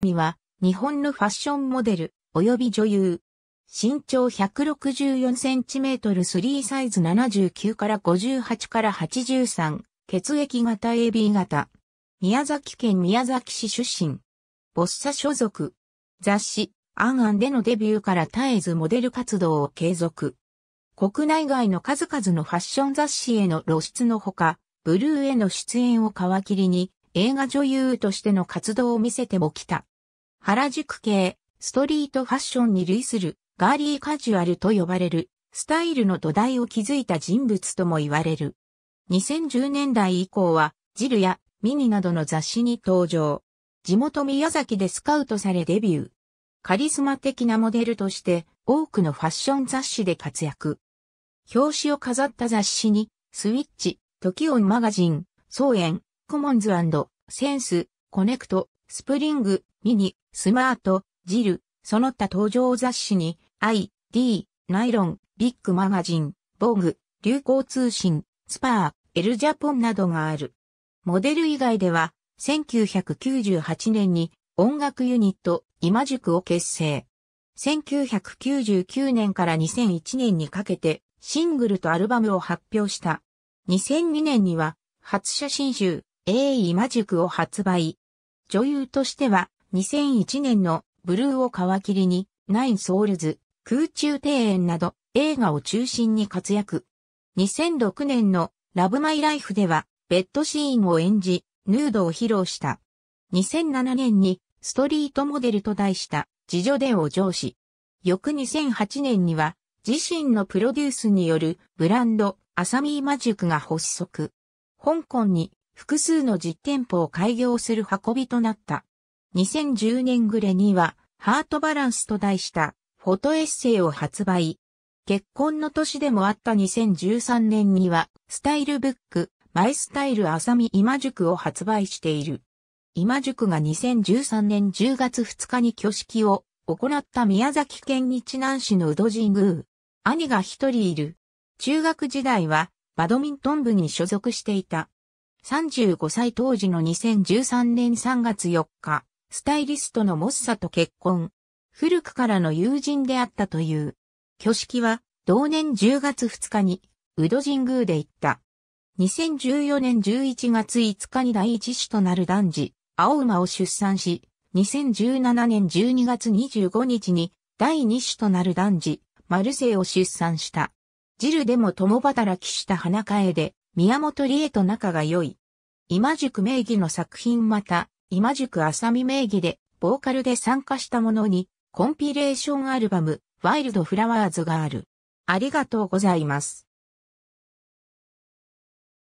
美は、日本のファッションモデル、及び女優。身長 164cm3 サイズ79から58から83、血液型 AB 型。宮崎県宮崎市出身。ボッサ所属。雑誌、アンアンでのデビューから絶えずモデル活動を継続。国内外の数々のファッション雑誌への露出のほか、ブルーへの出演を皮切りに、映画女優としての活動を見せてもきた。原宿系、ストリートファッションに類するガーリーカジュアルと呼ばれるスタイルの土台を築いた人物とも言われる。2010年代以降はジルやミニなどの雑誌に登場。地元宮崎でスカウトされデビュー。カリスマ的なモデルとして多くのファッション雑誌で活躍。表紙を飾った雑誌に、スイッチ、トキオンマガジン、ソーエン、コモンズセンス、コネクト、スプリング、ミニ、スマート、ジル、その他登場雑誌に、I、D、ナイロン、ビッグマガジン、ボーグ、流行通信、スパー、エルジャポンなどがある。モデル以外では、1998年に音楽ユニット、今塾を結成。1999年から2001年にかけて、シングルとアルバムを発表した。2002年には、初写真集、A 今塾を発売。女優としては、2001年のブルーを皮切りに、ナインソウルズ、空中庭園など映画を中心に活躍。2006年のラブマイライフではベッドシーンを演じ、ヌードを披露した。2007年にストリートモデルと題した自助でを上司。翌2008年には自身のプロデュースによるブランドアサミーマジックが発足。香港に複数の実店舗を開業する運びとなった。2010年暮れには、ハートバランスと題したフォトエッセイを発売。結婚の年でもあった2013年には、スタイルブック、マイスタイルあさみ今塾を発売している。今塾が2013年10月2日に挙式を行った宮崎県日南市の宇戸神宮。兄が一人いる。中学時代はバドミントン部に所属していた。35歳当時の2013年3月4日、スタイリストのモッサと結婚。古くからの友人であったという。挙式は同年10月2日に、ウド神宮で行った。2014年11月5日に第一子となる男児、青馬を出産し、2017年12月25日に第二子となる男児、マルセイを出産した。ジルでも共働きした花替えで、宮本理恵と仲が良い。今塾名義の作品また、今宿浅見名義で、ボーカルで参加したものに、コンピレーションアルバム、ワイルドフラワーズがある。ありがとうございます。